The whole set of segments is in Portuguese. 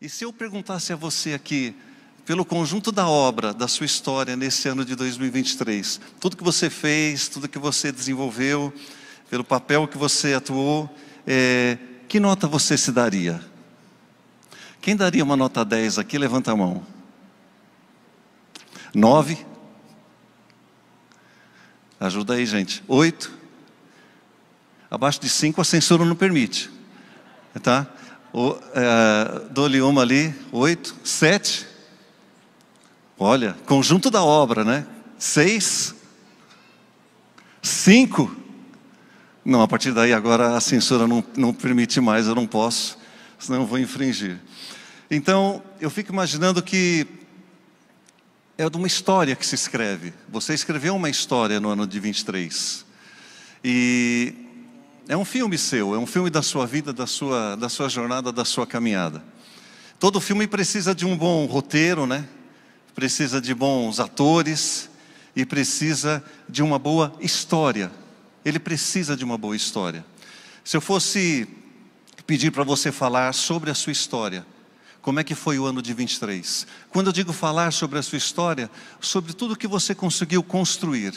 E se eu perguntasse a você aqui, pelo conjunto da obra, da sua história nesse ano de 2023, tudo que você fez, tudo que você desenvolveu, pelo papel que você atuou, é, que nota você se daria? Quem daria uma nota 10 aqui? Levanta a mão. 9? Ajuda aí, gente. 8? Abaixo de 5 a censura não permite. Tá? é, dou-lhe uma ali, oito, sete. Olha, conjunto da obra, né? Seis, cinco. Não, a partir daí agora a censura não, não permite mais, eu não posso, senão eu vou infringir. Então, eu fico imaginando que é de uma história que se escreve. Você escreveu uma história no ano de 23. E é um filme seu, é um filme da sua vida, da sua, da sua jornada, da sua caminhada. Todo filme precisa de um bom roteiro, né? Precisa de bons atores e precisa de uma boa história. Ele precisa de uma boa história. Se eu fosse pedir para você falar sobre a sua história, como é que foi o ano de 23? Quando eu digo falar sobre a sua história, sobre tudo que você conseguiu construir,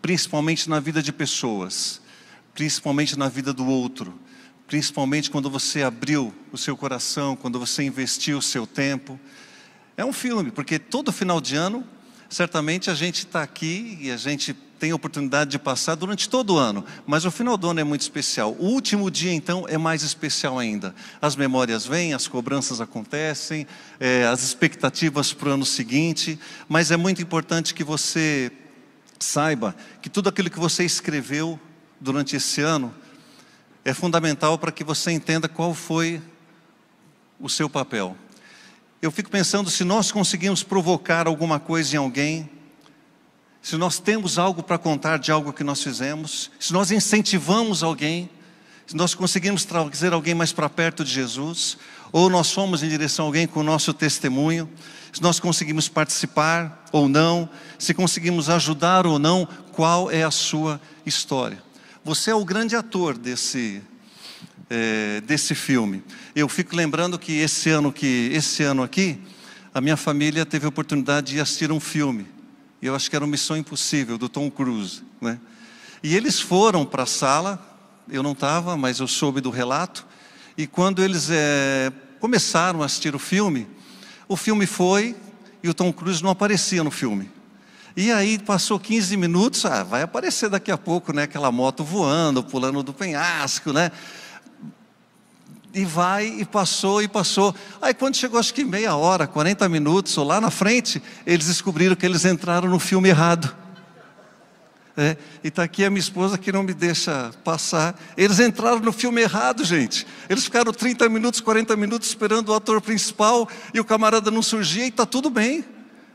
principalmente na vida de pessoas, principalmente na vida do outro, principalmente quando você abriu o seu coração, quando você investiu o seu tempo. É um filme, porque todo final de ano, certamente a gente está aqui e a gente tem a oportunidade de passar durante todo o ano, mas o final do ano é muito especial. O último dia, então, é mais especial ainda. As memórias vêm, as cobranças acontecem, é, as expectativas para o ano seguinte, mas é muito importante que você saiba que tudo aquilo que você escreveu durante esse ano é fundamental para que você entenda qual foi o seu papel. Eu fico pensando se nós conseguimos provocar alguma coisa em alguém, se nós temos algo para contar de algo que nós fizemos, se nós incentivamos alguém, se nós conseguimos trazer alguém mais para perto de Jesus, ou nós fomos em direção a alguém com o nosso testemunho, se nós conseguimos participar ou não, se conseguimos ajudar ou não, qual é a sua história. Você é o grande ator desse, é, desse filme. Eu fico lembrando que esse ano que esse ano aqui, a minha família teve a oportunidade de assistir um filme. E eu acho que era uma Missão Impossível do Tom Cruise, né? E eles foram para a sala. Eu não estava, mas eu soube do relato. E quando eles é, começaram a assistir o filme, o filme foi e o Tom Cruise não aparecia no filme. E aí passou 15 minutos, ah, vai aparecer daqui a pouco, né, aquela moto voando, pulando do penhasco, né? E vai, e passou, e passou. Aí quando chegou acho que meia hora, 40 minutos, ou lá na frente, eles descobriram que eles entraram no filme errado. É, e está aqui a minha esposa que não me deixa passar. Eles entraram no filme errado, gente. Eles ficaram 30 minutos, 40 minutos esperando o ator principal e o camarada não surgia e está tudo bem.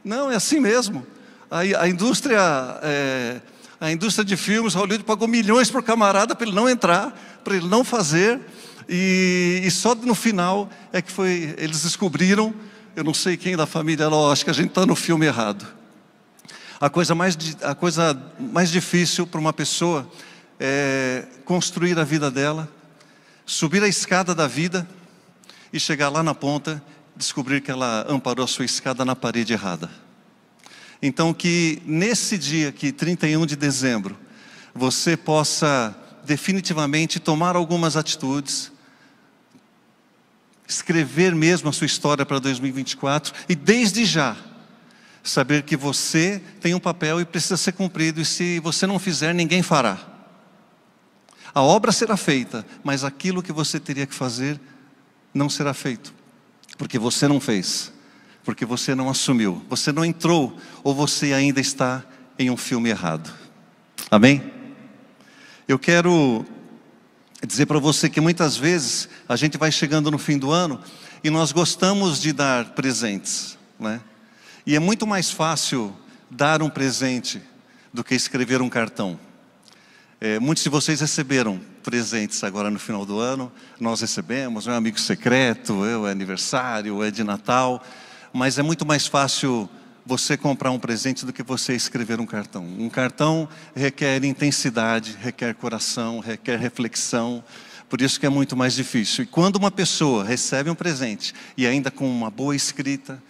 Não, é assim mesmo a, a indústria. É, a indústria de filmes, Hollywood pagou milhões para o camarada para ele não entrar, para ele não fazer, e, e, só no final é que foi, eles descobriram, eu não sei quem da família, ela, acho que a gente está no filme errado. A coisa mais, a coisa mais difícil para uma pessoa é construir a vida dela, subir a escada da vida e chegar lá na ponta, descobrir que ela amparou a sua escada na parede errada. Então, que nesse dia, que 31 de dezembro, você possa definitivamente tomar algumas atitudes, escrever mesmo a sua história para 2024 e desde já saber que você tem um papel e precisa ser cumprido, e se você não fizer, ninguém fará. A obra será feita, mas aquilo que você teria que fazer não será feito, porque você não fez porque você não assumiu, você não entrou ou você ainda está em um filme errado. Amém? Eu quero dizer para você que muitas vezes a gente vai chegando no fim do ano e nós gostamos de dar presentes, né? E é muito mais fácil dar um presente do que escrever um cartão. É, muitos de vocês receberam presentes agora no final do ano, nós recebemos, é um amigo secreto, é aniversário, é de Natal mas é muito mais fácil você comprar um presente do que você escrever um cartão. Um cartão requer intensidade, requer coração, requer reflexão. Por isso que é muito mais difícil. E quando uma pessoa recebe um presente e ainda com uma boa escrita,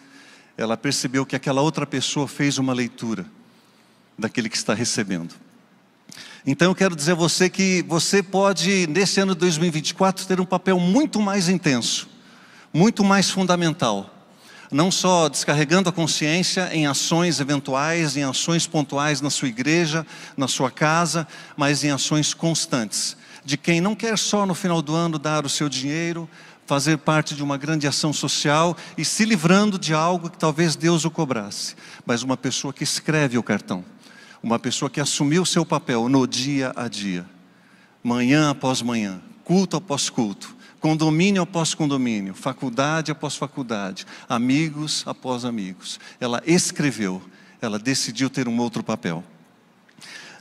ela percebeu que aquela outra pessoa fez uma leitura daquele que está recebendo. Então eu quero dizer a você que você pode, nesse ano de 2024, ter um papel muito mais intenso, muito mais fundamental não só descarregando a consciência em ações eventuais, em ações pontuais na sua igreja, na sua casa, mas em ações constantes. De quem não quer só no final do ano dar o seu dinheiro, fazer parte de uma grande ação social e se livrando de algo que talvez Deus o cobrasse, mas uma pessoa que escreve o cartão, uma pessoa que assumiu o seu papel no dia a dia, manhã após manhã, culto após culto condomínio após condomínio, faculdade após faculdade, amigos após amigos. Ela escreveu, ela decidiu ter um outro papel.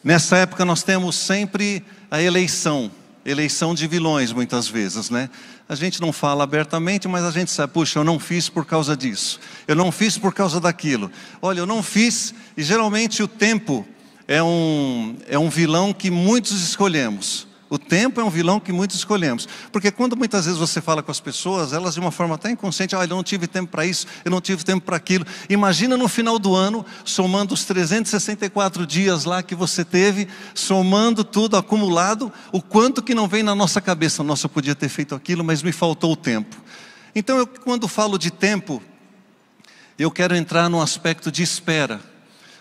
Nessa época nós temos sempre a eleição, eleição de vilões muitas vezes, né? A gente não fala abertamente, mas a gente sabe, puxa, eu não fiz por causa disso, eu não fiz por causa daquilo. Olha, eu não fiz, e geralmente o tempo é um, é um vilão que muitos escolhemos. O tempo é um vilão que muitos escolhemos. Porque quando muitas vezes você fala com as pessoas, elas de uma forma até inconsciente, ah, eu não tive tempo para isso, eu não tive tempo para aquilo. Imagina no final do ano, somando os 364 dias lá que você teve, somando tudo acumulado, o quanto que não vem na nossa cabeça, nossa, eu podia ter feito aquilo, mas me faltou o tempo. Então, eu, quando falo de tempo, eu quero entrar num aspecto de espera,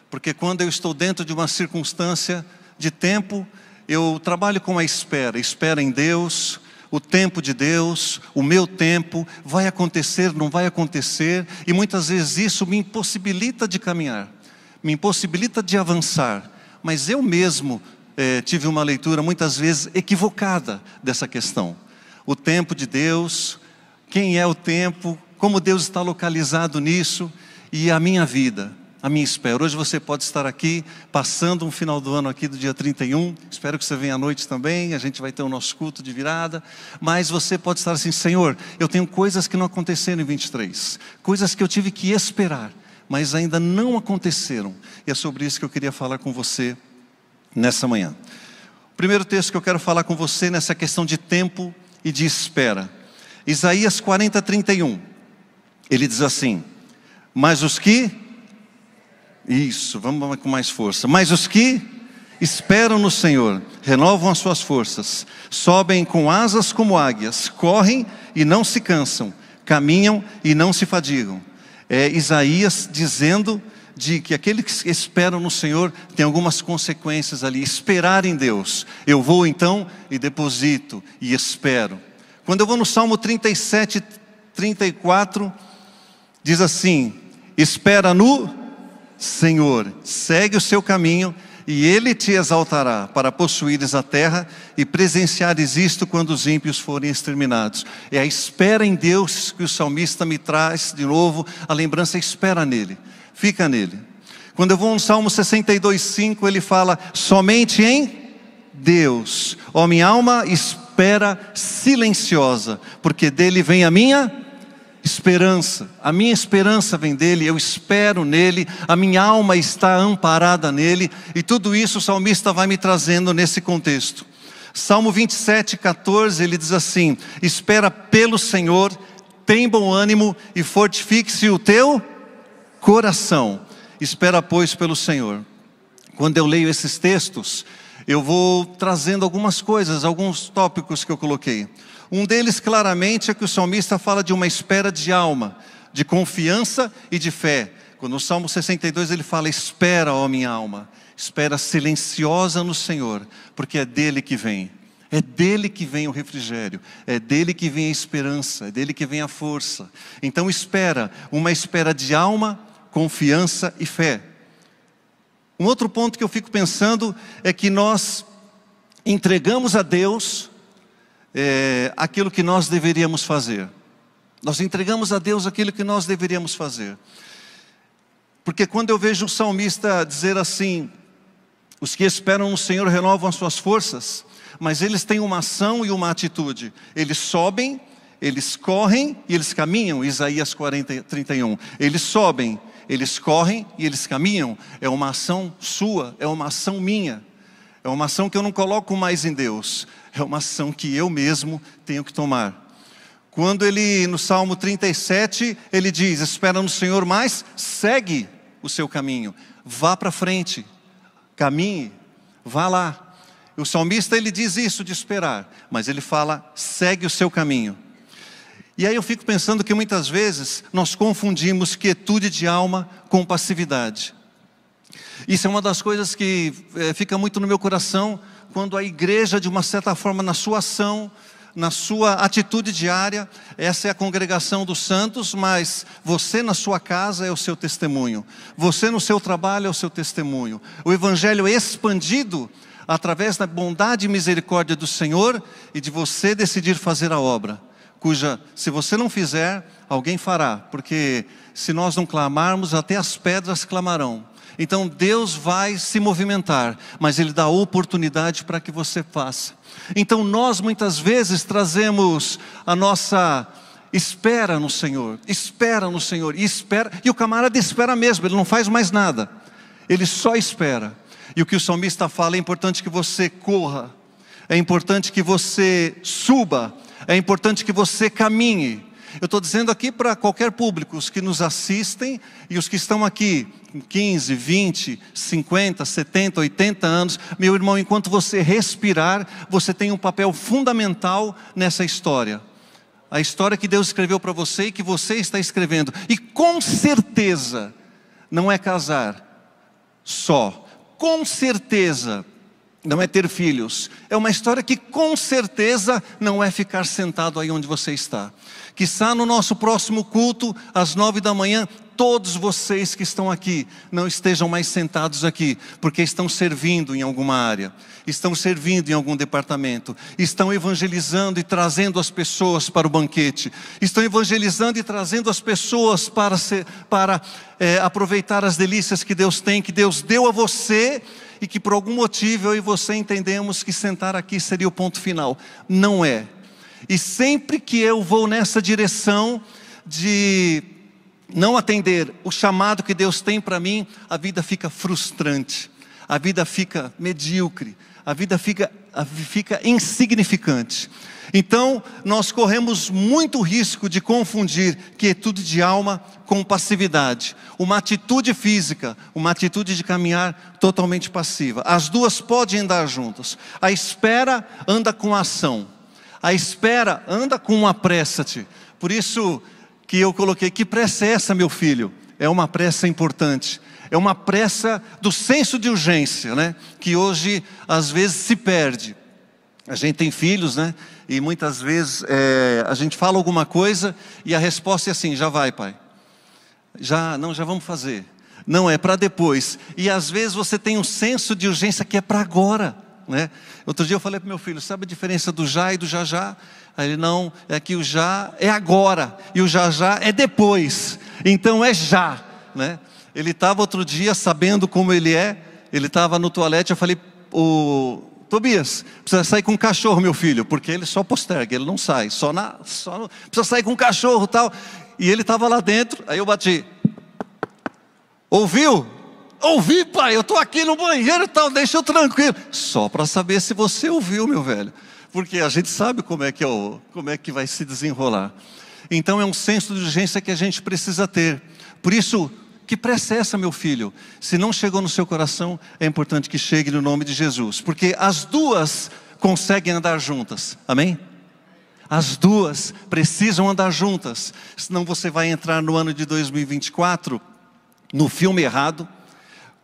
porque quando eu estou dentro de uma circunstância de tempo, eu trabalho com a espera, espera em Deus, o tempo de Deus, o meu tempo, vai acontecer, não vai acontecer, e muitas vezes isso me impossibilita de caminhar, me impossibilita de avançar, mas eu mesmo eh, tive uma leitura muitas vezes equivocada dessa questão. O tempo de Deus, quem é o tempo, como Deus está localizado nisso, e a minha vida a minha espera. Hoje você pode estar aqui, passando um final do ano aqui do dia 31. Espero que você venha à noite também. A gente vai ter o nosso culto de virada. Mas você pode estar assim: Senhor, eu tenho coisas que não aconteceram em 23, coisas que eu tive que esperar, mas ainda não aconteceram. E é sobre isso que eu queria falar com você nessa manhã. O primeiro texto que eu quero falar com você nessa questão de tempo e de espera. Isaías 40, 31. Ele diz assim: Mas os que isso, vamos com mais força. Mas os que esperam no Senhor, renovam as suas forças, sobem com asas como águias, correm e não se cansam, caminham e não se fadigam. É Isaías dizendo de que aqueles que esperam no Senhor tem algumas consequências ali. Esperar em Deus. Eu vou então e deposito e espero. Quando eu vou no Salmo 37, 34, diz assim: Espera no Senhor, segue o seu caminho e ele te exaltará para possuíres a terra e presenciares isto quando os ímpios forem exterminados. É a espera em Deus que o salmista me traz de novo, a lembrança é espera nele, fica nele. Quando eu vou no Salmo 62,5, ele fala: somente em Deus, ó minha alma, espera silenciosa, porque dele vem a minha esperança. A minha esperança vem dele, eu espero nele, a minha alma está amparada nele, e tudo isso o salmista vai me trazendo nesse contexto. Salmo 27, 14, ele diz assim: Espera pelo Senhor, tem bom ânimo e fortifique-se o teu coração. Espera, pois, pelo Senhor. Quando eu leio esses textos, eu vou trazendo algumas coisas, alguns tópicos que eu coloquei. Um deles claramente é que o salmista fala de uma espera de alma, de confiança e de fé. Quando o Salmo 62 ele fala: Espera, ó minha alma, espera silenciosa no Senhor, porque é dele que vem. É dele que vem o refrigério, é dele que vem a esperança, é dele que vem a força. Então espera, uma espera de alma, confiança e fé. Um outro ponto que eu fico pensando é que nós entregamos a Deus é, aquilo que nós deveríamos fazer. Nós entregamos a Deus aquilo que nós deveríamos fazer. Porque quando eu vejo o salmista dizer assim: os que esperam no Senhor renovam as suas forças, mas eles têm uma ação e uma atitude. Eles sobem, eles correm e eles caminham. Isaías 40, 31. Eles sobem, eles correm e eles caminham. É uma ação sua, é uma ação minha. É uma ação que eu não coloco mais em Deus, é uma ação que eu mesmo tenho que tomar. Quando ele, no Salmo 37, ele diz: Espera no Senhor, mas segue o seu caminho, vá para frente, caminhe, vá lá. O salmista ele diz isso de esperar, mas ele fala: segue o seu caminho. E aí eu fico pensando que muitas vezes nós confundimos quietude de alma com passividade. Isso é uma das coisas que é, fica muito no meu coração quando a igreja, de uma certa forma, na sua ação, na sua atitude diária, essa é a congregação dos santos, mas você na sua casa é o seu testemunho, você no seu trabalho é o seu testemunho. O evangelho é expandido através da bondade e misericórdia do Senhor e de você decidir fazer a obra cuja, se você não fizer, alguém fará, porque se nós não clamarmos, até as pedras clamarão. Então Deus vai se movimentar, mas Ele dá oportunidade para que você faça. Então nós muitas vezes trazemos a nossa espera no Senhor, espera no Senhor, e espera, e o camarada espera mesmo, ele não faz mais nada, ele só espera. E o que o salmista fala é importante que você corra, é importante que você suba, é importante que você caminhe. Eu estou dizendo aqui para qualquer público, os que nos assistem e os que estão aqui, 15, 20, 50, 70, 80 anos, meu irmão, enquanto você respirar, você tem um papel fundamental nessa história. A história que Deus escreveu para você e que você está escrevendo. E com certeza, não é casar só. Com certeza, não é ter filhos. É uma história que com certeza não é ficar sentado aí onde você está. Que está no nosso próximo culto, às nove da manhã, todos vocês que estão aqui não estejam mais sentados aqui, porque estão servindo em alguma área, estão servindo em algum departamento, estão evangelizando e trazendo as pessoas para o banquete, estão evangelizando e trazendo as pessoas para, ser, para é, aproveitar as delícias que Deus tem, que Deus deu a você e que por algum motivo eu e você entendemos que sentar aqui seria o ponto final. Não é. E sempre que eu vou nessa direção de não atender o chamado que Deus tem para mim, a vida fica frustrante, a vida fica medíocre, a vida fica, fica insignificante. Então, nós corremos muito risco de confundir quietude de alma com passividade, uma atitude física, uma atitude de caminhar totalmente passiva. As duas podem andar juntas. A espera anda com a ação, a espera anda com apressa-te. Por isso que eu coloquei: que pressa é essa, meu filho? É uma pressa importante é uma pressa do senso de urgência, né? que hoje às vezes se perde. A gente tem filhos, né? E muitas vezes é, a gente fala alguma coisa e a resposta é assim: já vai, pai. Já, não, já vamos fazer. Não, é para depois. E às vezes você tem um senso de urgência que é para agora. Né? Outro dia eu falei para meu filho: sabe a diferença do já e do já já? Aí ele: não, é que o já é agora e o já já é depois. Então é já. Né? Ele estava outro dia sabendo como ele é, ele estava no toalete, eu falei, o Tobias, precisa sair com um cachorro, meu filho, porque ele só posterga, ele não sai, só na, só no, precisa sair com um cachorro, tal. E ele estava lá dentro, aí eu bati. Ouviu? Ouvi, pai, eu estou aqui no banheiro, tal, deixa eu tranquilo. Só para saber se você ouviu, meu velho, porque a gente sabe como é que é o, como é que vai se desenrolar. Então é um senso de urgência que a gente precisa ter. Por isso, que prece é essa, meu filho? Se não chegou no seu coração, é importante que chegue no nome de Jesus, porque as duas conseguem andar juntas, amém? As duas precisam andar juntas, senão você vai entrar no ano de 2024 no filme errado,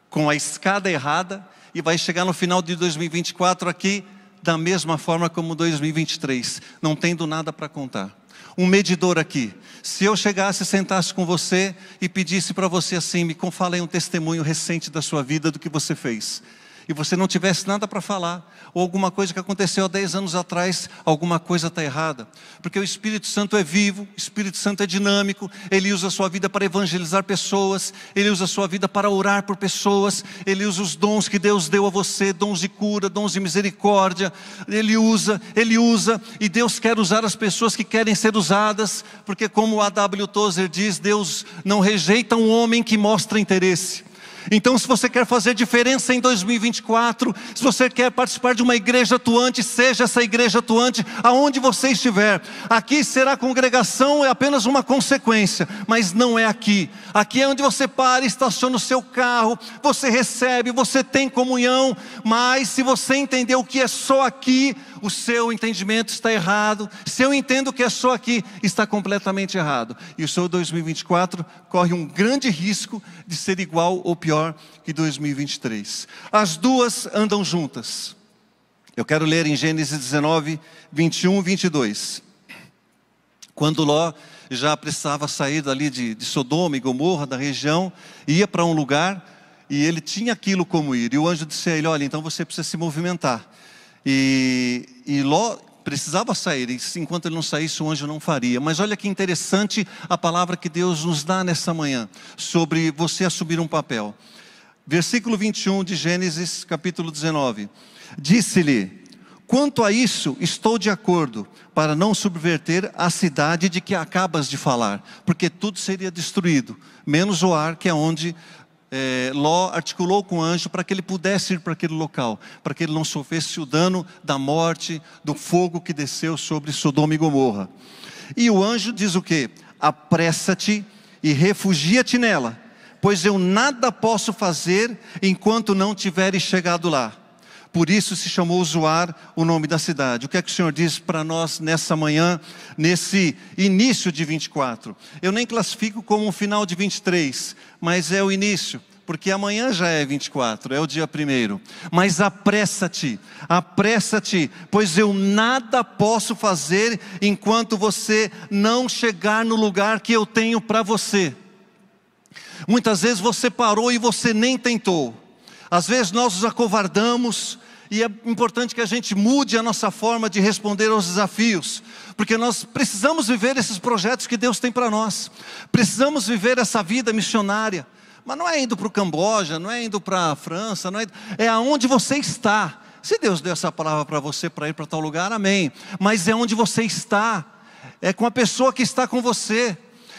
com a escada errada, e vai chegar no final de 2024 aqui da mesma forma como 2023, não tendo nada para contar um medidor aqui. Se eu chegasse, sentasse com você e pedisse para você assim, me confalei um testemunho recente da sua vida, do que você fez e você não tivesse nada para falar, ou alguma coisa que aconteceu há 10 anos atrás, alguma coisa está errada. Porque o Espírito Santo é vivo, o Espírito Santo é dinâmico, ele usa a sua vida para evangelizar pessoas, ele usa a sua vida para orar por pessoas, ele usa os dons que Deus deu a você dons de cura, dons de misericórdia. Ele usa, ele usa, e Deus quer usar as pessoas que querem ser usadas, porque, como A.W. Tozer diz, Deus não rejeita um homem que mostra interesse. Então, se você quer fazer diferença em 2024, se você quer participar de uma igreja atuante, seja essa igreja atuante aonde você estiver. Aqui será congregação, é apenas uma consequência, mas não é aqui. Aqui é onde você para, estaciona o seu carro, você recebe, você tem comunhão, mas se você entender o que é só aqui, o seu entendimento está errado, se eu entendo que é só aqui, está completamente errado. E o seu 2024 corre um grande risco de ser igual ou pior que 2023. As duas andam juntas. Eu quero ler em Gênesis 19, 21 e 22. Quando Ló já precisava sair dali de, de Sodoma e Gomorra, da região, ia para um lugar e ele tinha aquilo como ir. E o anjo disse a ele: Olha, então você precisa se movimentar. E, e Ló precisava sair, e enquanto ele não saísse, o anjo não faria. Mas olha que interessante a palavra que Deus nos dá nessa manhã sobre você assumir um papel. Versículo 21 de Gênesis, capítulo 19. Disse-lhe: Quanto a isso, estou de acordo, para não subverter a cidade de que acabas de falar, porque tudo seria destruído, menos o ar, que é onde é, Ló articulou com o anjo para que ele pudesse ir para aquele local, para que ele não sofresse o dano da morte, do fogo que desceu sobre Sodoma e Gomorra. E o anjo diz o que? Apressa-te e refugia-te nela, pois eu nada posso fazer enquanto não tiveres chegado lá por isso se chamou Zoar o nome da cidade. O que é que o Senhor diz para nós nessa manhã, nesse início de 24? Eu nem classifico como um final de 23, mas é o início porque amanhã já é 24, é o dia primeiro. Mas apressa-te, apressa-te, pois eu nada posso fazer enquanto você não chegar no lugar que eu tenho para você. Muitas vezes você parou e você nem tentou. Às vezes nós nos acovardamos e é importante que a gente mude a nossa forma de responder aos desafios, porque nós precisamos viver esses projetos que Deus tem para nós, precisamos viver essa vida missionária, mas não é indo para o Camboja, não é indo para a França, não é, é aonde você está. Se Deus deu essa palavra para você para ir para tal lugar, amém, mas é onde você está, é com a pessoa que está com você.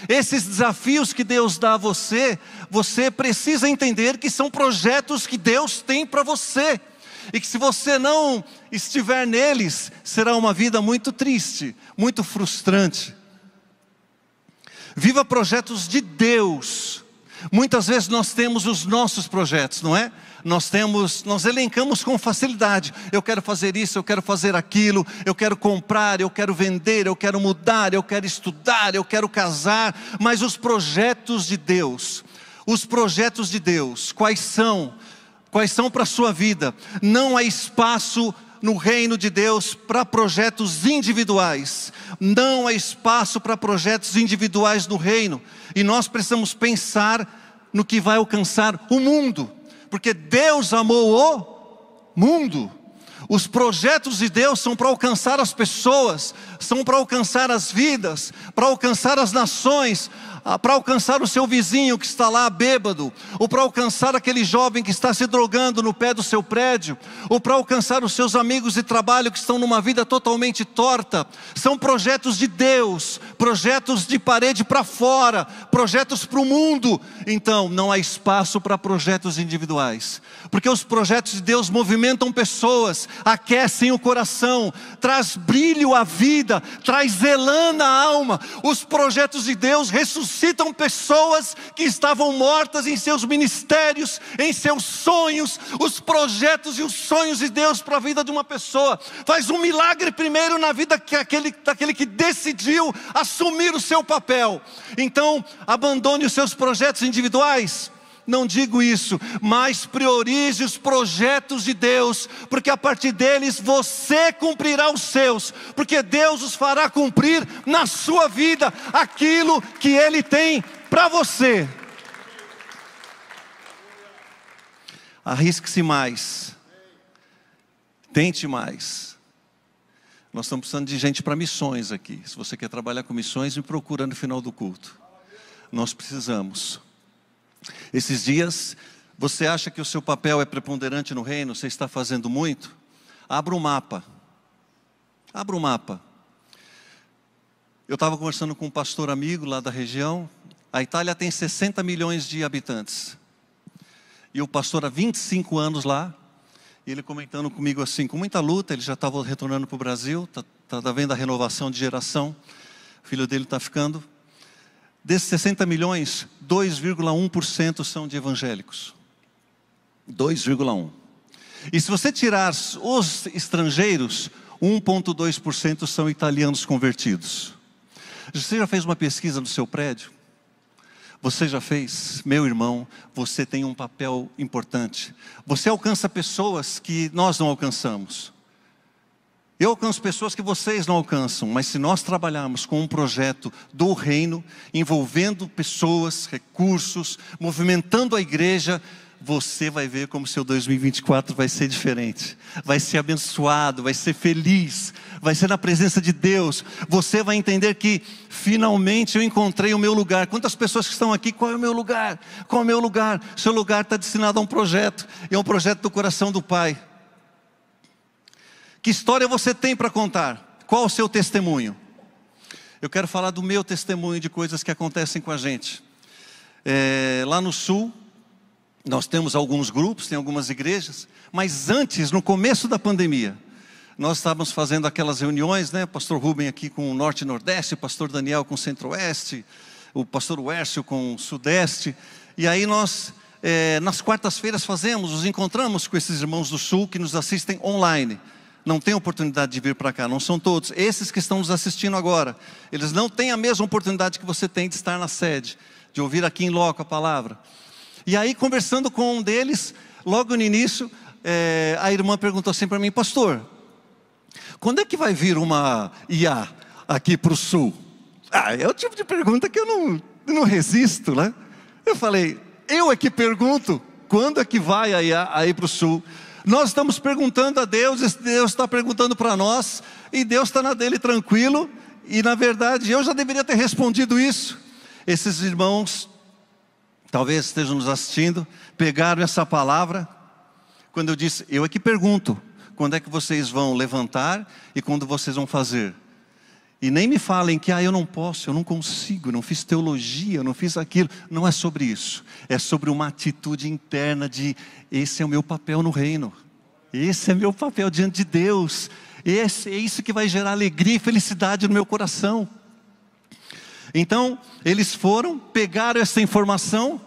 Esses desafios que Deus dá a você você precisa entender que são projetos que Deus tem para você. E que se você não estiver neles, será uma vida muito triste, muito frustrante. Viva projetos de Deus. Muitas vezes nós temos os nossos projetos, não é? Nós temos, nós elencamos com facilidade. Eu quero fazer isso, eu quero fazer aquilo, eu quero comprar, eu quero vender, eu quero mudar, eu quero estudar, eu quero casar, mas os projetos de Deus os projetos de Deus, quais são, quais são para a sua vida. Não há espaço no reino de Deus para projetos individuais. Não há espaço para projetos individuais no reino. E nós precisamos pensar no que vai alcançar o mundo, porque Deus amou o mundo. Os projetos de Deus são para alcançar as pessoas, são para alcançar as vidas, para alcançar as nações, ah, para alcançar o seu vizinho que está lá bêbado, ou para alcançar aquele jovem que está se drogando no pé do seu prédio, ou para alcançar os seus amigos de trabalho que estão numa vida totalmente torta. São projetos de Deus, projetos de parede para fora, projetos para o mundo. Então, não há espaço para projetos individuais, porque os projetos de Deus movimentam pessoas, aquecem o coração, traz brilho à vida, traz zelã na alma. Os projetos de Deus ressuscitam ressuscitam pessoas que estavam mortas em seus ministérios, em seus sonhos, os projetos e os sonhos de Deus para a vida de uma pessoa. Faz um milagre primeiro na vida que aquele, daquele que decidiu assumir o seu papel. Então, abandone os seus projetos individuais não digo isso, mas priorize os projetos de Deus, porque a partir deles você cumprirá os seus, porque Deus os fará cumprir na sua vida aquilo que Ele tem para você. Arrisque-se mais, tente mais. Nós estamos precisando de gente para missões aqui. Se você quer trabalhar com missões, me procura no final do culto. Nós precisamos. Esses dias, você acha que o seu papel é preponderante no reino, você está fazendo muito? Abra o um mapa. Abra o um mapa. Eu estava conversando com um pastor amigo lá da região. A Itália tem 60 milhões de habitantes. E o pastor há 25 anos lá. E ele comentando comigo assim, com muita luta, ele já estava retornando para o Brasil, está tá, tá vendo a renovação de geração. O filho dele está ficando Desses 60 milhões, 2,1% são de evangélicos. 2,1%. E se você tirar os estrangeiros, 1,2% são italianos convertidos. Você já fez uma pesquisa no seu prédio? Você já fez? Meu irmão, você tem um papel importante. Você alcança pessoas que nós não alcançamos. Eu alcanço pessoas que vocês não alcançam, mas se nós trabalharmos com um projeto do reino, envolvendo pessoas, recursos, movimentando a igreja, você vai ver como seu 2024 vai ser diferente. Vai ser abençoado, vai ser feliz, vai ser na presença de Deus. Você vai entender que finalmente eu encontrei o meu lugar. Quantas pessoas que estão aqui, qual é o meu lugar? Qual é o meu lugar? Seu lugar está destinado a um projeto, e é um projeto do coração do Pai. Que história você tem para contar? Qual o seu testemunho? Eu quero falar do meu testemunho de coisas que acontecem com a gente. É, lá no sul, nós temos alguns grupos, tem algumas igrejas, mas antes, no começo da pandemia, nós estávamos fazendo aquelas reuniões, né? Pastor Rubem aqui com o Norte e Nordeste, Pastor Daniel com o Centro-Oeste, o Pastor Wércio com o Sudeste. E aí nós, é, nas quartas-feiras, fazemos, nos encontramos com esses irmãos do Sul que nos assistem online não têm oportunidade de vir para cá, não são todos. Esses que estão nos assistindo agora, eles não têm a mesma oportunidade que você tem de estar na sede, de ouvir aqui em loco a palavra. E aí, conversando com um deles, logo no início, é, a irmã perguntou assim para mim, pastor, quando é que vai vir uma IA aqui para o sul? Ah, é o tipo de pergunta que eu não, não resisto, né? Eu falei, eu é que pergunto, quando é que vai a IA aí para o sul? Nós estamos perguntando a Deus, Deus está perguntando para nós, e Deus está na dele tranquilo, e na verdade eu já deveria ter respondido isso. Esses irmãos, talvez estejam nos assistindo, pegaram essa palavra, quando eu disse, eu é que pergunto, quando é que vocês vão levantar e quando vocês vão fazer? E nem me falem que ah, eu não posso, eu não consigo, não fiz teologia, eu não fiz aquilo. Não é sobre isso. É sobre uma atitude interna de esse é o meu papel no reino. Esse é meu papel diante de Deus. Esse é isso que vai gerar alegria e felicidade no meu coração. Então, eles foram, pegaram essa informação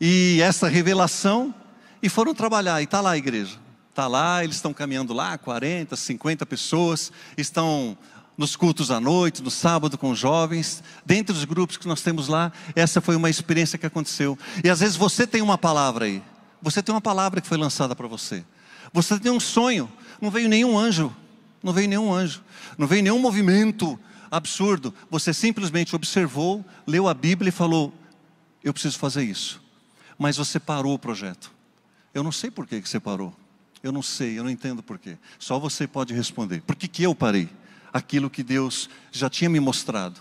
e essa revelação e foram trabalhar. E está lá a igreja. Está lá, eles estão caminhando lá, 40, 50 pessoas, estão nos cultos à noite, no sábado com jovens, dentro dos grupos que nós temos lá, essa foi uma experiência que aconteceu. E às vezes você tem uma palavra aí, você tem uma palavra que foi lançada para você, você tem um sonho, não veio nenhum anjo, não veio nenhum anjo, não veio nenhum movimento absurdo, você simplesmente observou, leu a Bíblia e falou: Eu preciso fazer isso, mas você parou o projeto. Eu não sei por que, que você parou. Eu não sei, eu não entendo por que. Só você pode responder. Por que, que eu parei? aquilo que Deus já tinha me mostrado.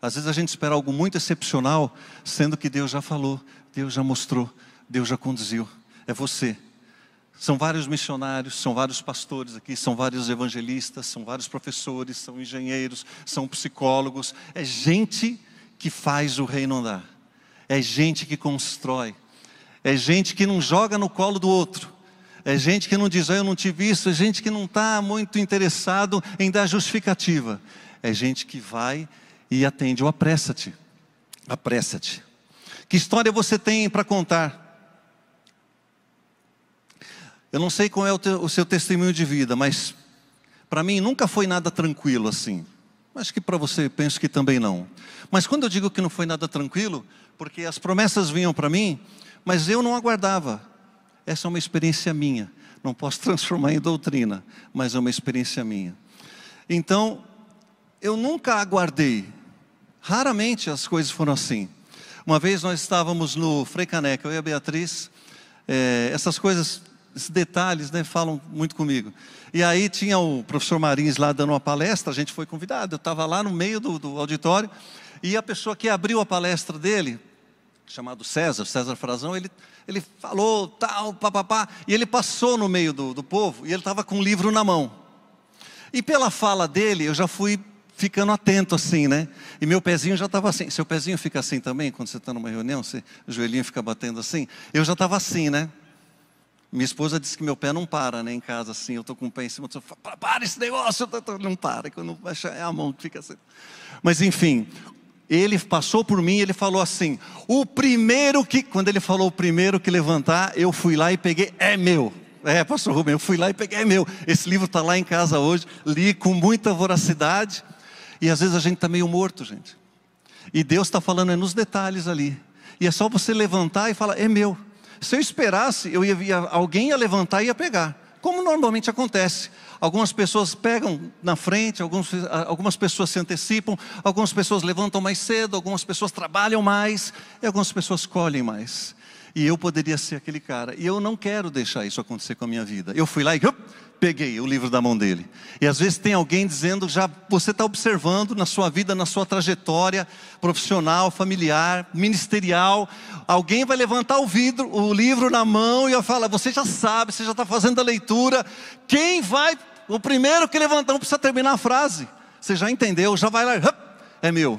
Às vezes a gente espera algo muito excepcional, sendo que Deus já falou, Deus já mostrou, Deus já conduziu. É você. São vários missionários, são vários pastores aqui, são vários evangelistas, são vários professores, são engenheiros, são psicólogos. É gente que faz o reino andar. É gente que constrói. É gente que não joga no colo do outro é gente que não diz, ah, eu não tive isso, é gente que não está muito interessado em dar justificativa. É gente que vai e atende o apressa-te. Apressa-te. Que história você tem para contar? Eu não sei qual é o, o seu testemunho de vida, mas para mim nunca foi nada tranquilo assim. Acho que para você penso que também não. Mas quando eu digo que não foi nada tranquilo, porque as promessas vinham para mim, mas eu não aguardava. Essa é uma experiência minha. Não posso transformar em doutrina, mas é uma experiência minha. Então, eu nunca aguardei. Raramente as coisas foram assim. Uma vez nós estávamos no Caneca, eu e a Beatriz. É, essas coisas, esses detalhes, né, falam muito comigo. E aí tinha o professor Marins lá dando uma palestra, a gente foi convidado. Eu estava lá no meio do, do auditório. E a pessoa que abriu a palestra dele chamado César, César Frazão, ele, ele falou tal, papapá, e ele passou no meio do, do povo e ele estava com um livro na mão. E pela fala dele, eu já fui ficando atento assim, né? E meu pezinho já estava assim. Seu pezinho fica assim também quando você está numa reunião, você, o joelhinho fica batendo assim. Eu já estava assim, né? Minha esposa disse que meu pé não para, né? Em casa, assim, eu estou com o pé em cima, eu falo, para esse negócio, não para, quando vai é a mão que fica assim. Mas enfim, ele passou por mim, e ele falou assim: "O primeiro que, quando ele falou o primeiro que levantar, eu fui lá e peguei, é meu". É, pastor Rubem, eu fui lá e peguei, é meu. Esse livro está lá em casa hoje, li com muita voracidade. E às vezes a gente está meio morto, gente. E Deus está falando é nos detalhes ali. E é só você levantar e falar, é meu. Se eu esperasse, eu ia, alguém ia levantar e ia pegar como normalmente acontece. Algumas pessoas pegam na frente, ah, algumas pessoas se antecipam, algumas pessoas levantam mais cedo, algumas pessoas trabalham mais e algumas pessoas colhem mais e eu poderia ser aquele cara. E eu não quero deixar isso acontecer com a minha vida. Eu fui lá e up, peguei o livro da mão dele. E às vezes tem alguém dizendo, já você está observando na sua vida, na sua trajetória profissional, familiar, ministerial, alguém vai levantar o vidro, o livro na mão e fala você já sabe, você já está fazendo a leitura. Quem vai? O primeiro que levantar não precisa terminar a frase. Você já entendeu? Já vai lá. Up, é meu.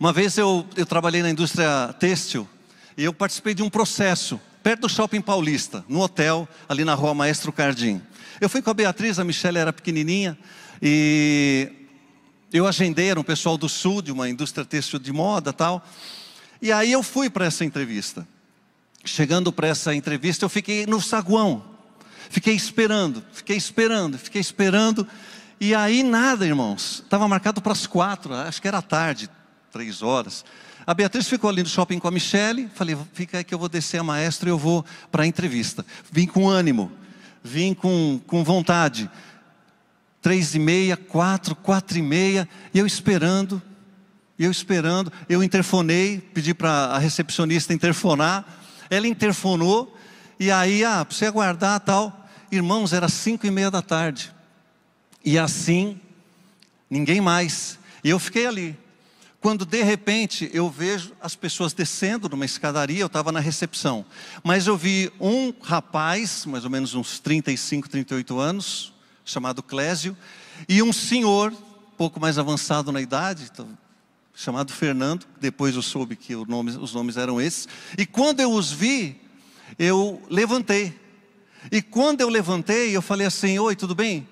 Uma vez eu, eu trabalhei na indústria têxtil eu participei de um processo perto do Shopping Paulista, no hotel, ali na rua Maestro Cardim. Eu fui com a Beatriz, a Michelle era pequenininha, e eu agendei, era um pessoal do Sul, de uma indústria têxtil de moda tal. E aí eu fui para essa entrevista. Chegando para essa entrevista, eu fiquei no saguão. Fiquei esperando, fiquei esperando, fiquei esperando. E aí nada, irmãos. Estava marcado para as quatro, acho que era tarde, três horas. A Beatriz ficou ali no shopping com a Michelle. Falei, fica aí que eu vou descer a Maestra e eu vou para a entrevista. Vim com ânimo, vim com, com vontade. Três e meia, quatro, quatro e meia, e eu esperando, eu esperando. Eu interfonei, pedi para a recepcionista interfonar. Ela interfonou, e aí, ah, precisa você aguardar tal. Irmãos, era cinco e meia da tarde. E assim, ninguém mais. E eu fiquei ali quando de repente eu vejo as pessoas descendo numa escadaria, eu estava na recepção, mas eu vi um rapaz, mais ou menos uns 35, 38 anos, chamado Clésio, e um senhor, pouco mais avançado na idade, então, chamado Fernando, depois eu soube que nome, os nomes eram esses, e quando eu os vi, eu levantei. E quando eu levantei, eu falei assim: Oi, tudo bem?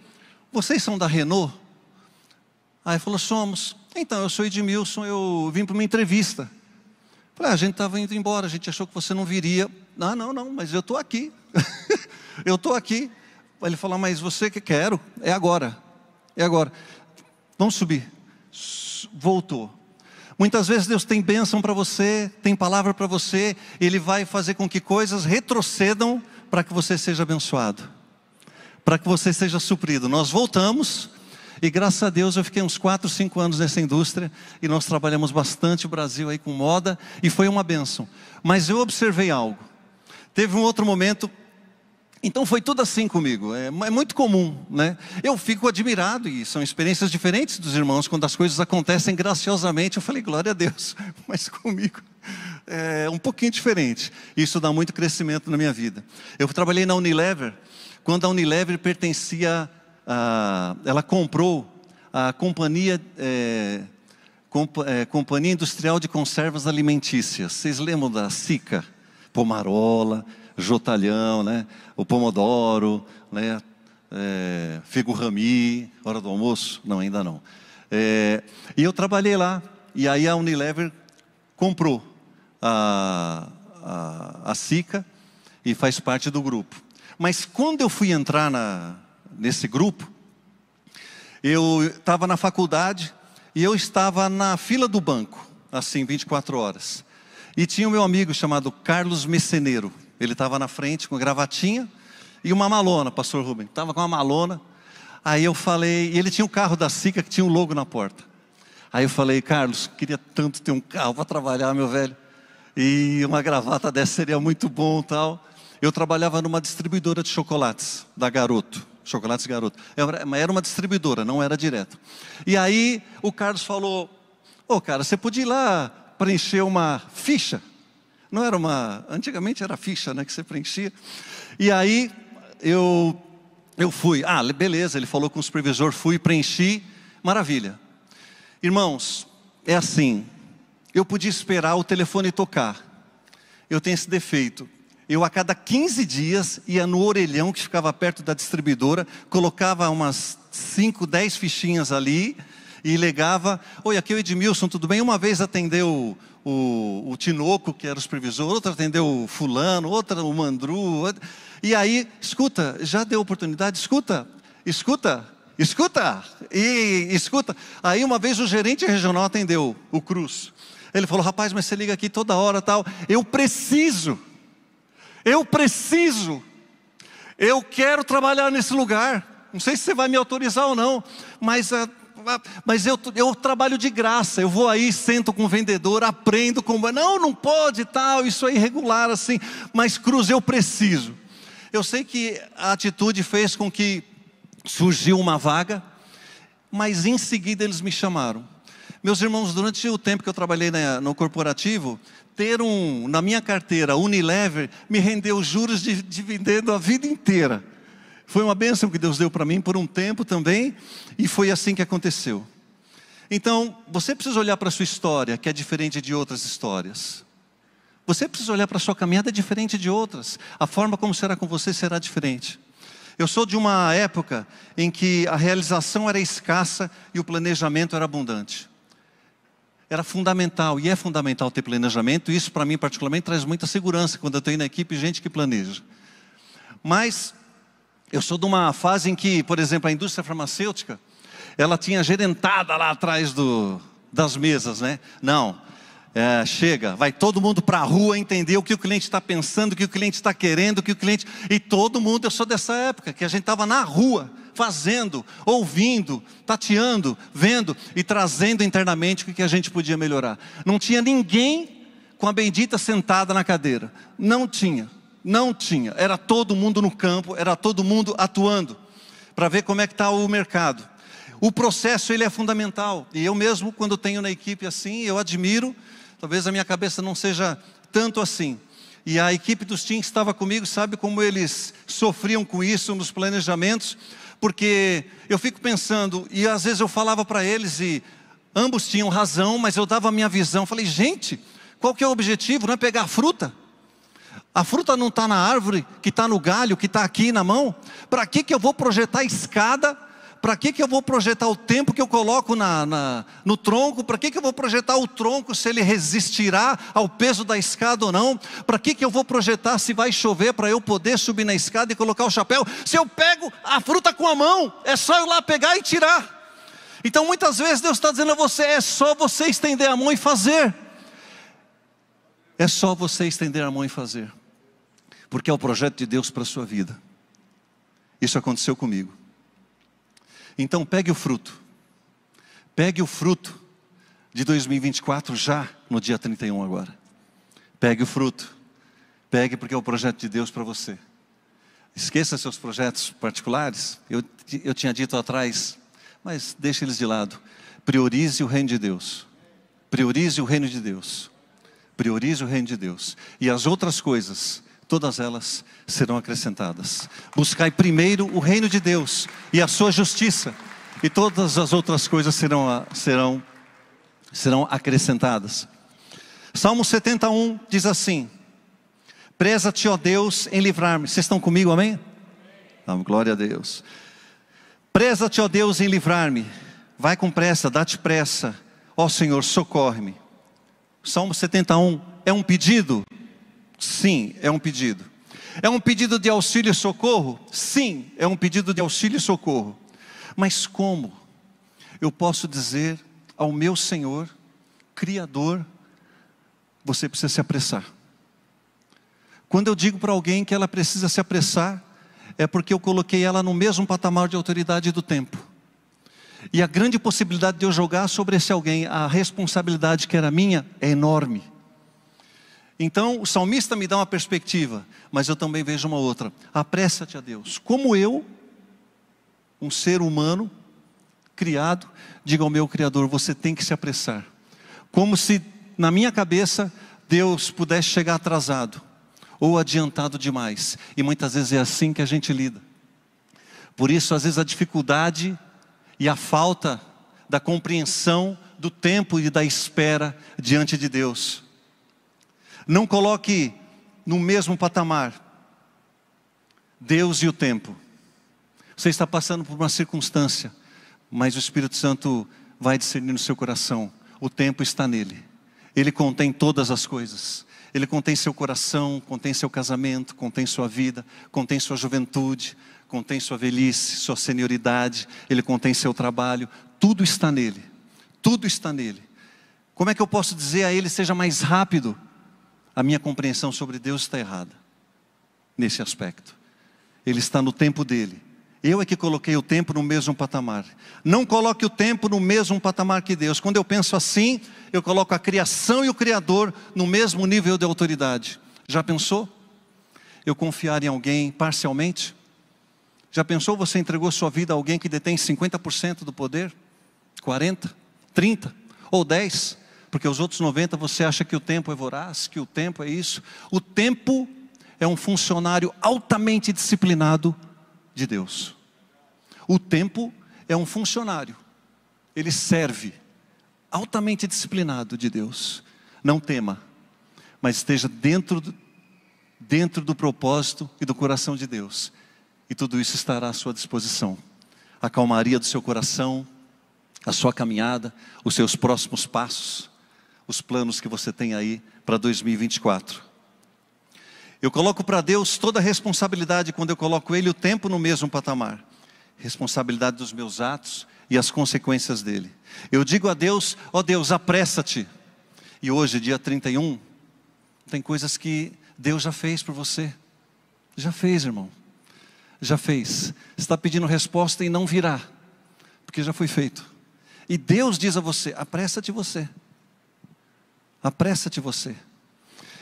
Vocês são da Renault? Aí falou: Somos. Então, eu sou Edmilson, eu vim para uma entrevista. Falei, ah, a gente estava indo embora, a gente achou que você não viria. Ah, não, não, mas eu estou aqui. eu estou aqui. Ele falou, mas você que quero, é agora. É agora. Vamos subir. Voltou. Muitas vezes Deus tem bênção para você, tem palavra para você, Ele vai fazer com que coisas retrocedam para que você seja abençoado, para que você seja suprido. Nós voltamos e graças a Deus eu fiquei uns 4, 5 anos nessa indústria e nós trabalhamos bastante o Brasil aí com moda e foi uma benção. Mas eu observei algo. Teve um outro momento, então foi tudo assim comigo, é, é muito comum, né? Eu fico admirado e são experiências diferentes dos irmãos quando as coisas acontecem graciosamente. Eu falei, glória a Deus, mas comigo é um pouquinho diferente. Isso dá muito crescimento na minha vida. Eu trabalhei na Unilever, quando a Unilever pertencia ela comprou a companhia, é, comp, é, companhia Industrial de Conservas Alimentícias. Vocês lembram da SICA? Pomarola, Jotalhão, né? o Pomodoro, né? é, Figo Rami, hora do almoço? Não, ainda não. É, e eu trabalhei lá, e aí a Unilever comprou a, a, a SICA e faz parte do grupo. Mas quando eu fui entrar na, nesse grupo, eu estava na faculdade e eu estava na fila do banco, assim, 24 horas. E tinha um meu amigo chamado Carlos Meceneiro. Ele estava na frente com gravatinha e uma malona, pastor Rubem. Estava com uma malona. Aí eu falei, e ele tinha um carro da Sica que tinha um logo na porta. Aí eu falei, Carlos, queria tanto ter um carro para trabalhar, meu velho. E uma gravata dessa seria muito bom, tal. Eu trabalhava numa distribuidora de chocolates da Garoto. Chocolates Garoto. Era uma distribuidora, não era direto. E aí o Carlos falou: Ô oh, cara, você podia ir lá preencher uma ficha? Não era uma. Antigamente era ficha, né? Que você preenchia. E aí eu, eu fui. Ah, beleza, ele falou com o supervisor, fui, preenchi. Maravilha. Irmãos, é assim. Eu podia esperar o telefone tocar. Eu tenho esse defeito eu a cada 15 dias ia no orelhão que ficava perto da distribuidora, colocava umas 5, 10 fichinhas ali e legava: Oi, aqui é o Edmilson, tudo bem? Uma vez atendeu o, o Tinoco, que era o supervisor, outra atendeu o Fulano, outra o Mandru. E aí, escuta, já deu oportunidade? Escuta, escuta, escuta, e escuta. Aí uma vez o gerente regional atendeu, o Cruz. Ele falou: Rapaz, mas você liga aqui toda hora tal, eu preciso eu preciso, eu quero trabalhar nesse lugar. Não sei se você vai me autorizar ou não, mas, ah, ah, mas eu, eu trabalho de graça. Eu vou aí, sento com o vendedor, aprendo como. Não, não pode tal, isso é irregular assim. Mas, Cruz, eu preciso. Eu sei que a atitude fez com que surgiu uma vaga, mas em seguida eles me chamaram. Meus irmãos, durante o tempo que eu trabalhei na, no corporativo, ter um, na minha carteira, Unilever, me rendeu juros de dividendo a vida inteira. Foi uma bênção que Deus deu para mim por um tempo também, e foi assim que aconteceu. Então, você precisa olhar para a sua história, que é diferente de outras histórias. Você precisa olhar para a sua caminhada é diferente de outras. A forma como será com você será diferente. Eu sou de uma época em que a realização era escassa e o planejamento era abundante era fundamental e é fundamental ter planejamento. isso, para mim, particularmente, traz muita segurança quando eu tenho na equipe gente que planeja. Mas eu sou de uma fase em que, por exemplo, a indústria farmacêutica, ela tinha gerentada lá atrás do, das mesas, né? Não, é, chega, vai todo mundo para a rua entender o que o cliente está pensando, o que o cliente está querendo, o que o cliente. E todo mundo, eu sou dessa época, que a gente estava na rua, fazendo, ouvindo, tateando, vendo e trazendo internamente o que a gente podia melhorar. Não tinha ninguém com a bendita sentada na cadeira. Não tinha, não tinha. Era todo mundo no campo, era todo mundo atuando para ver como é que está o mercado. O processo ele é fundamental e eu mesmo quando tenho na equipe assim eu admiro talvez a minha cabeça não seja tanto assim. E a equipe dos Teams estava comigo, sabe como eles sofriam com isso nos planejamentos? Porque eu fico pensando, e às vezes eu falava para eles e ambos tinham razão, mas eu dava a minha visão. Falei, gente, qual que é o objetivo? Não é pegar a fruta? A fruta não está na árvore, que está no galho, que está aqui na mão? Para que, que eu vou projetar escada para que, que eu vou projetar o tempo que eu coloco na, na no tronco? Para que, que eu vou projetar o tronco se ele resistirá ao peso da escada ou não? Para que, que eu vou projetar se vai chover para eu poder subir na escada e colocar o chapéu? Se eu pego a fruta com a mão, é só eu lá pegar e tirar. Então muitas vezes Deus está dizendo a você: é só você estender a mão e fazer. É só você estender a mão e fazer, porque é o projeto de Deus para a sua vida. Isso aconteceu comigo. Então pegue o fruto. Pegue o fruto de 2024 já no dia 31 agora. Pegue o fruto. Pegue porque é o projeto de Deus para você. Esqueça seus projetos particulares. Eu, eu tinha dito atrás, mas deixe eles de lado. Priorize o reino de Deus. Priorize o reino de Deus. Priorize o reino de Deus. E as outras coisas todas elas serão acrescentadas. Buscai primeiro o reino de Deus e a sua justiça, e todas as outras coisas serão, serão, serão acrescentadas. Salmo 71 diz assim: Preza-te, ó Deus, em livrar-me. Vocês estão comigo, amém? amém. Então, glória a Deus. Preza-te, ó Deus, em livrar-me. Vai com pressa, dá-te pressa. Ó Senhor, socorre-me. Salmo 71 é um pedido Sim, é um pedido. É um pedido de auxílio e socorro? Sim, é um pedido de auxílio e socorro. Mas como eu posso dizer ao meu Senhor, Criador, você precisa se apressar? Quando eu digo para alguém que ela precisa se apressar, é porque eu coloquei ela no mesmo patamar de autoridade do tempo. E a grande possibilidade de eu jogar sobre esse alguém a responsabilidade que era minha é enorme. Então, o salmista me dá uma perspectiva, mas eu também vejo uma outra. Apressa-te a Deus. Como eu, um ser humano, criado, diga ao meu Criador: você tem que se apressar. Como se, na minha cabeça, Deus pudesse chegar atrasado ou adiantado demais. E muitas vezes é assim que a gente lida. Por isso, às vezes, a dificuldade e a falta da compreensão do tempo e da espera diante de Deus. Não coloque no mesmo patamar Deus e o tempo. Você está passando por uma circunstância, mas o Espírito Santo vai discernir no seu coração. O tempo está nele. Ele contém todas as coisas. Ele contém seu coração, contém seu casamento, contém sua vida, contém sua juventude, contém sua velhice, sua senioridade, ele contém seu trabalho. Tudo está nele. Tudo está nele. Como é que eu posso dizer a ele seja mais rápido? a minha compreensão sobre Deus está errada nesse aspecto. Ele está no tempo dele. Eu é que coloquei o tempo no mesmo patamar. Não coloque o tempo no mesmo patamar que Deus. Quando eu penso assim, eu coloco a criação e o Criador no mesmo nível de autoridade. Já pensou? Eu confiar em alguém parcialmente? Já pensou você entregou sua vida a alguém que detém 50% do poder? 40? 30? Ou 10? porque os outros 90 você acha que o tempo é voraz, que o tempo é isso. O tempo é um funcionário altamente disciplinado de Deus. O tempo é um funcionário, ele serve, altamente disciplinado de Deus. Não tema, mas esteja dentro do, dentro do propósito e do coração de Deus, e tudo isso estará à sua disposição. A calmaria do seu coração, a sua caminhada, os seus próximos passos os planos que você tem aí para 2024. Eu coloco para Deus toda a responsabilidade quando eu coloco Ele o tempo no mesmo patamar. Responsabilidade dos meus atos e as consequências dele. Eu digo a Deus, ó oh Deus, apressa-te. E hoje, dia 31, tem coisas que Deus já fez por você. Já fez, irmão. Já fez. Está pedindo resposta e não virá, porque já foi feito. E Deus diz a você: apressa-te você. Apressa-te você.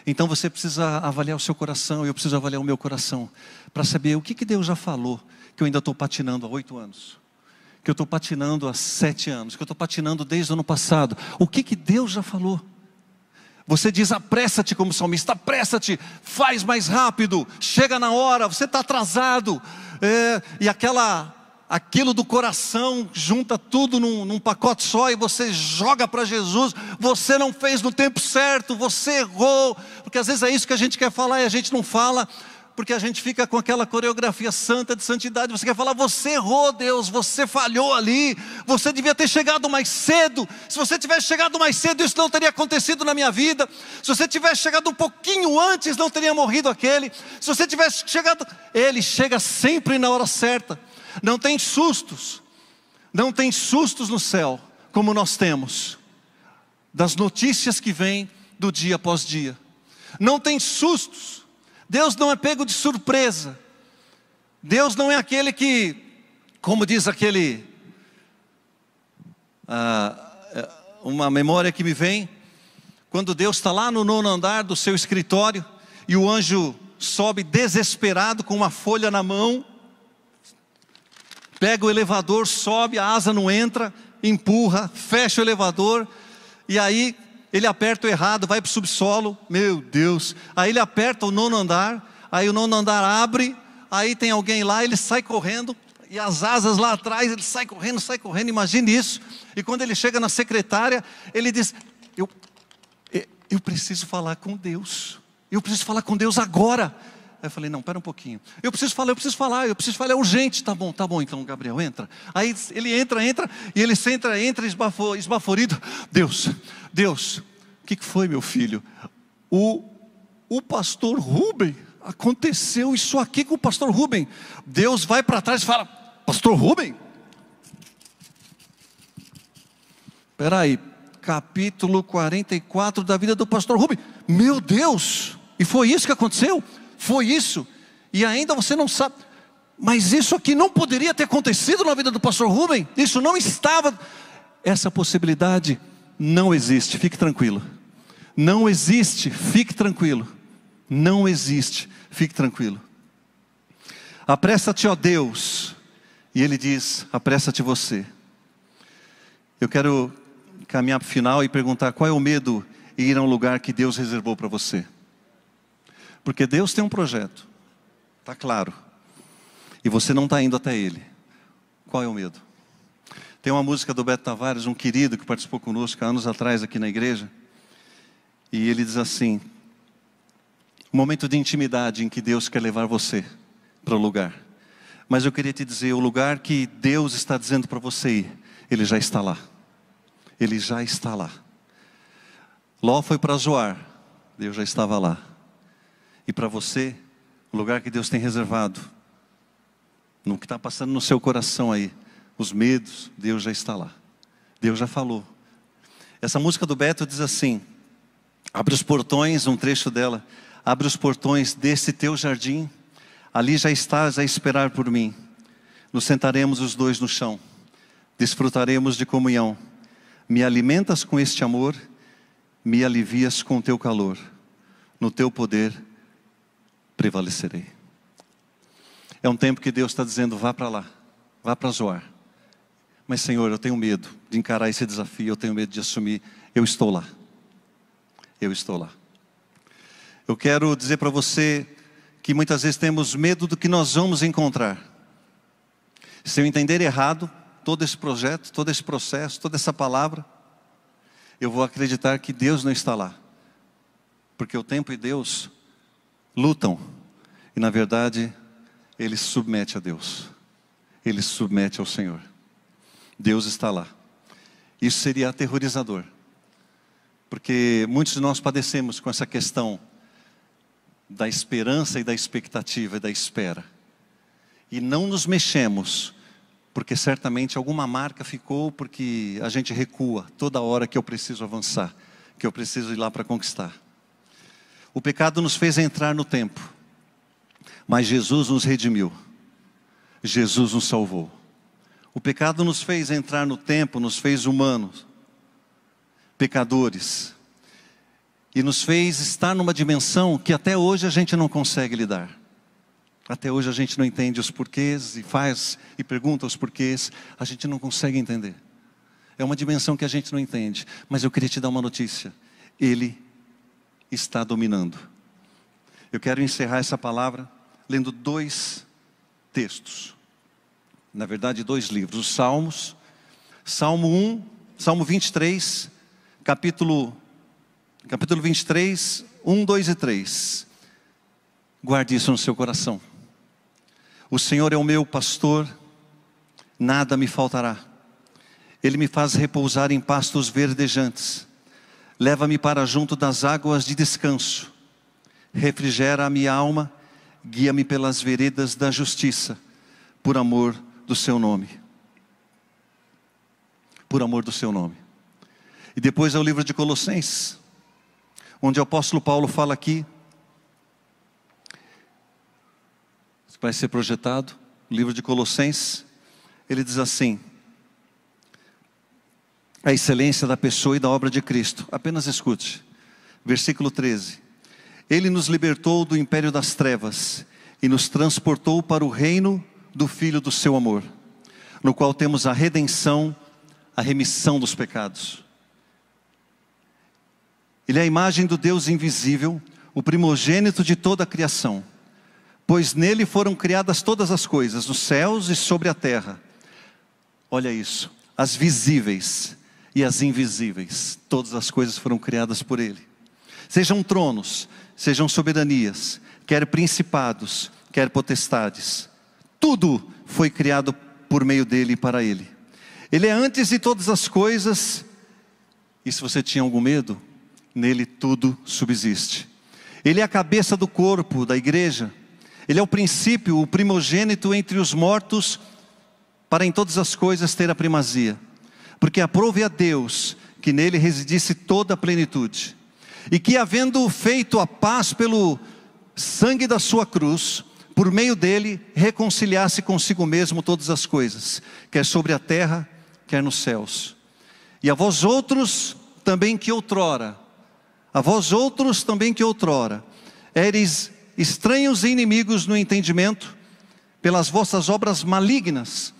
Então você precisa avaliar o seu coração, eu preciso avaliar o meu coração, para saber o que, que Deus já falou que eu ainda estou patinando há oito anos, que eu estou patinando há sete anos, que eu estou patinando desde o ano passado. O que, que Deus já falou? Você diz, apressa-te como salmista, apressa-te, faz mais rápido, chega na hora, você está atrasado. É, e aquela aquilo do coração, junta tudo num, num pacote só e você joga para Jesus. Você não fez no tempo certo, você errou. Porque às vezes é isso que a gente quer falar e a gente não fala, porque a gente fica com aquela coreografia santa de santidade. Você quer falar, você errou, Deus, você falhou ali, você devia ter chegado mais cedo. Se você tivesse chegado mais cedo, isso não teria acontecido na minha vida. Se você tivesse chegado um pouquinho antes, não teria morrido aquele. Se você tivesse chegado, ele chega sempre na hora certa. Não tem sustos, não tem sustos no céu, como nós temos, das notícias que vêm do dia após dia. Não tem sustos, Deus não é pego de surpresa. Deus não é aquele que, como diz aquele, ah, é, uma memória que me vem, quando Deus está lá no nono andar do seu escritório e o anjo sobe desesperado com uma folha na mão pega o elevador, sobe, a asa não entra, empurra, fecha o elevador, e aí ele aperta o errado, vai para o subsolo, meu Deus. Aí ele aperta o nono andar, aí o nono andar abre, aí tem alguém lá, ele sai correndo, e as asas lá atrás, ele sai correndo, sai correndo, imagine isso. E quando ele chega na secretária, ele diz: Eu, eh, eu preciso falar com Deus, eu preciso falar com Deus agora. Aí eu falei, não, pera um pouquinho. Eu preciso falar, eu preciso falar, eu preciso falar, é urgente. Tá bom, tá bom então, Gabriel, entra. Aí ele entra, entra, e ele entra, entra esbaforido. Deus, Deus, o que, que foi, meu filho? O, o pastor Rubem, aconteceu isso aqui com o pastor Rubem. Deus vai para trás e fala, pastor Rubem? Espera aí, capítulo 44 da vida do pastor Rubem. Meu Deus! E foi isso que aconteceu? foi isso, e ainda você não sabe. Mas isso aqui não poderia ter acontecido na vida do pastor Rubem, isso não estava. Essa possibilidade não existe, fique tranquilo. Não existe, fique tranquilo. Não existe, fique tranquilo. Apressa-te, ó Deus, e ele diz: apressa-te você. Eu quero caminhar para o final e perguntar: qual é o medo em ir a um lugar que Deus reservou para você? Porque Deus tem um projeto, está claro. E você não está indo até Ele. Qual é o medo? Tem uma música do Beto Tavares, um querido que participou conosco há anos atrás aqui na igreja. E ele diz assim: um momento de intimidade em que Deus quer levar você para o lugar. Mas eu queria te dizer: o lugar que Deus está dizendo para você ir, ele já está lá. Ele já está lá. Ló foi para Zoar, Deus já estava lá e para você o lugar que Deus tem reservado. No que está passando no seu coração aí, os medos, Deus já está lá. Deus já falou. Essa música do Beto diz assim: abre os portões, um trecho dela, abre os portões desse teu jardim, ali já estás a esperar por mim. Nos sentaremos os dois no chão, desfrutaremos de comunhão. Me alimentas com este amor, me alivias com teu calor. No teu poder, prevalecerei. É um tempo que Deus está dizendo: vá para lá, vá para Zoar. Mas, Senhor, eu tenho medo de encarar esse desafio, eu tenho medo de assumir. Eu estou lá. Eu estou lá. Eu quero dizer para você que muitas vezes temos medo do que nós vamos encontrar. Se eu entender errado todo esse projeto, todo esse processo, toda essa palavra, eu vou acreditar que Deus não está lá. Porque o tempo e Deus lutam e, na verdade, ele submete a Deus, ele submete ao Senhor. Deus está lá. Isso seria aterrorizador, porque muitos de nós padecemos com essa questão da esperança e da expectativa e da espera. E não nos mexemos, porque certamente alguma marca ficou, porque a gente recua toda hora que eu preciso avançar, que eu preciso ir lá para conquistar. O pecado nos fez entrar no tempo, mas Jesus nos redimiu, Jesus nos salvou. O pecado nos fez entrar no tempo, nos fez humanos, pecadores, e nos fez estar numa dimensão que até hoje a gente não consegue lidar. Até hoje a gente não entende os porquês e faz e pergunta os porquês, a gente não consegue entender. É uma dimensão que a gente não entende, mas eu queria te dar uma notícia: Ele está dominando. Eu quero encerrar essa palavra lendo dois textos. Na verdade, dois livros, os Salmos, Salmo 1, Salmo 23, capítulo capítulo 23, 1, 2 e 3. Guarde isso no seu coração. O Senhor é o meu pastor, nada me faltará. Ele me faz repousar em pastos verdejantes Leva-me para junto das águas de descanso. Refrigera a minha alma, guia-me pelas veredas da justiça, por amor do seu nome. Por amor do seu nome. E depois é o livro de Colossenses, onde o apóstolo Paulo fala aqui, vai ser projetado, o livro de Colossenses, ele diz assim: a excelência da pessoa e da obra de Cristo. Apenas escute. Versículo 13. Ele nos libertou do império das trevas e nos transportou para o reino do Filho do seu amor, no qual temos a redenção, a remissão dos pecados. Ele é a imagem do Deus invisível, o primogênito de toda a criação, pois nele foram criadas todas as coisas, nos céus e sobre a terra. Olha isso, as visíveis e as invisíveis. Todas as coisas foram criadas por Ele. Sejam tronos, sejam soberanias, quer principados, quer potestades. Tudo foi criado por meio dele e para ele. Ele é antes de todas as coisas, e se você tinha algum medo, nele tudo subsiste. Ele é a cabeça do corpo, da igreja. Ele é o princípio, o primogênito entre os mortos, para em todas as coisas ter a primazia porque aprove a Deus que nele residisse toda a plenitude, e que, havendo feito a paz pelo sangue da sua cruz, por meio dele reconciliasse consigo mesmo todas as coisas, quer sobre a terra, quer nos céus. E a vós outros também que outrora, a vós outros também que outrora, eres estranhos e inimigos no entendimento, pelas vossas obras malignas,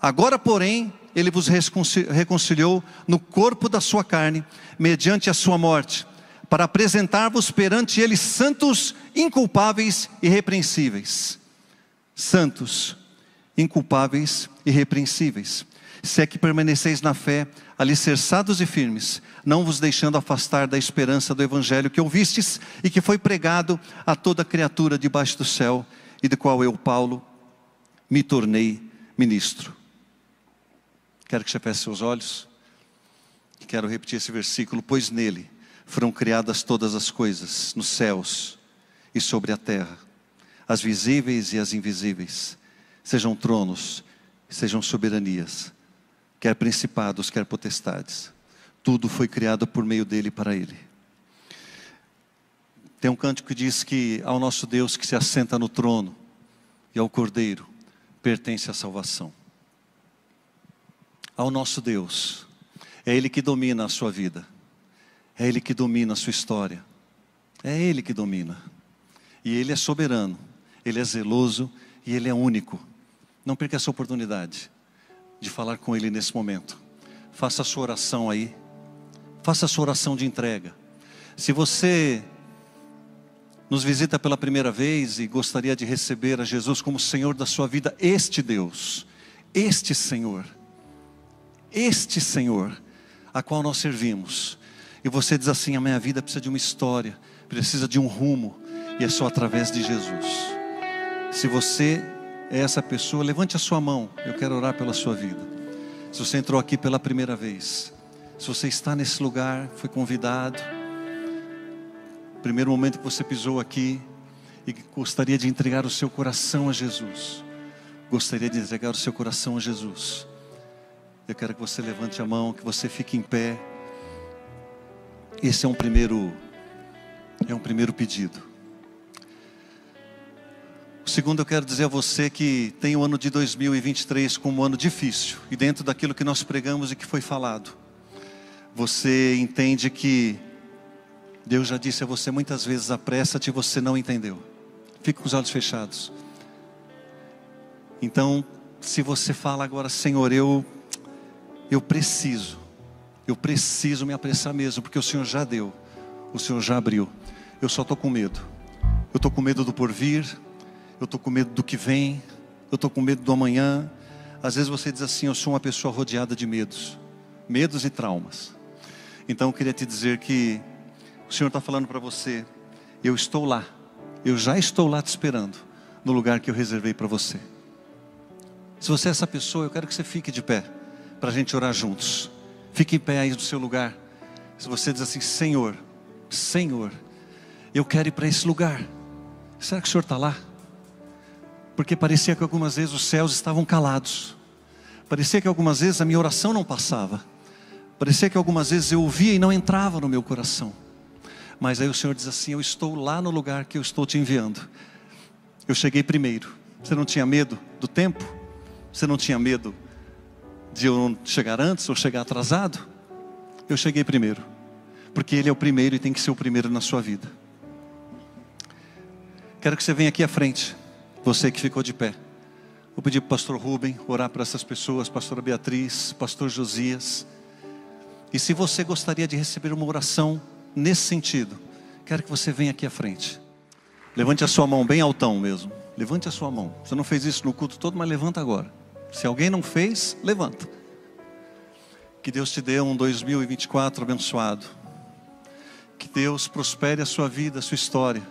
agora, porém, ele vos reconciliou no corpo da sua carne, mediante a sua morte, para apresentar-vos perante ele santos, inculpáveis e repreensíveis. Santos, inculpáveis e repreensíveis. Se é que permaneceis na fé, alicerçados e firmes, não vos deixando afastar da esperança do evangelho que ouvistes e que foi pregado a toda criatura debaixo do céu, e do qual eu, Paulo, me tornei ministro. Quero que você feche seus olhos. E quero repetir esse versículo: Pois nele foram criadas todas as coisas, nos céus e sobre a terra, as visíveis e as invisíveis, sejam tronos, sejam soberanias, quer principados, quer potestades. Tudo foi criado por meio dele para ele. Tem um cântico que diz que ao nosso Deus que se assenta no trono e ao Cordeiro pertence a salvação ao nosso Deus. É Ele que domina a sua vida. É Ele que domina a sua história. É Ele que domina. E Ele é soberano. Ele é zeloso e Ele é único. Não perca essa oportunidade de falar com Ele nesse momento. Faça a sua oração aí. Faça a sua oração de entrega. Se você nos visita pela primeira vez e gostaria de receber a Jesus como Senhor da sua vida, este Deus, este Senhor este Senhor a qual nós servimos. E você diz assim: a minha vida precisa de uma história, precisa de um rumo, e é só através de Jesus. Se você é essa pessoa, levante a sua mão, eu quero orar pela sua vida. Se você entrou aqui pela primeira vez, se você está nesse lugar, foi convidado, primeiro momento que você pisou aqui e gostaria de entregar o seu coração a Jesus, gostaria de entregar o seu coração a Jesus eu quero que você levante a mão, que você fique em pé. Esse é um primeiro é um primeiro pedido. O segundo, eu quero dizer a você que tem o ano de 2023 como um ano difícil e dentro daquilo que nós pregamos e que foi falado, você entende que Deus já disse a você muitas vezes: apressa-te, você não entendeu. Fique com os olhos fechados. Então, se você fala agora, Senhor, eu eu preciso, eu preciso me apressar mesmo, porque o Senhor já deu, o Senhor já abriu. Eu só estou com medo. Eu estou com medo do porvir, eu estou com medo do que vem, eu estou com medo do amanhã. Às vezes você diz assim: eu sou uma pessoa rodeada de medos, medos e traumas. Então eu queria te dizer que o Senhor está falando para você: eu estou lá, eu já estou lá te esperando, no lugar que eu reservei para você. Se você é essa pessoa, eu quero que você fique de pé para a gente orar juntos. Fique em pé aí no seu lugar. Se você diz assim, Senhor, Senhor, eu quero ir para esse lugar. Será que o Senhor está lá? Porque parecia que algumas vezes os céus estavam calados. Parecia que algumas vezes a minha oração não passava. Parecia que algumas vezes eu ouvia e não entrava no meu coração. Mas aí o Senhor diz assim: Eu estou lá no lugar que eu estou te enviando. Eu cheguei primeiro. Você não tinha medo do tempo? Você não tinha medo de eu chegar antes ou chegar atrasado, eu cheguei primeiro, porque Ele é o primeiro e tem que ser o primeiro na sua vida. Quero que você venha aqui à frente, você que ficou de pé. Vou pedir para o pastor Rubem orar para essas pessoas, pastora Beatriz, pastor Josias. E se você gostaria de receber uma oração nesse sentido, quero que você venha aqui à frente. Levante a sua mão bem altão mesmo. Levante a sua mão. Você não fez isso no culto todo, mas levanta agora. Se alguém não fez, levanta. Que Deus te dê um 2024 abençoado. Que Deus prospere a sua vida, a sua história.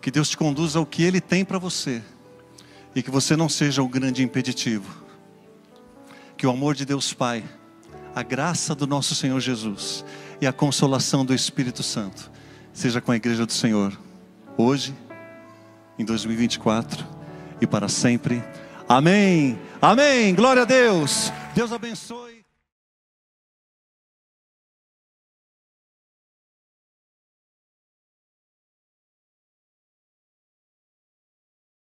Que Deus te conduza ao que Ele tem para você. E que você não seja o grande impeditivo. Que o amor de Deus Pai, a graça do nosso Senhor Jesus e a consolação do Espírito Santo seja com a igreja do Senhor, hoje, em 2024 e para sempre. Amém. Amém. Glória a Deus. Deus abençoe.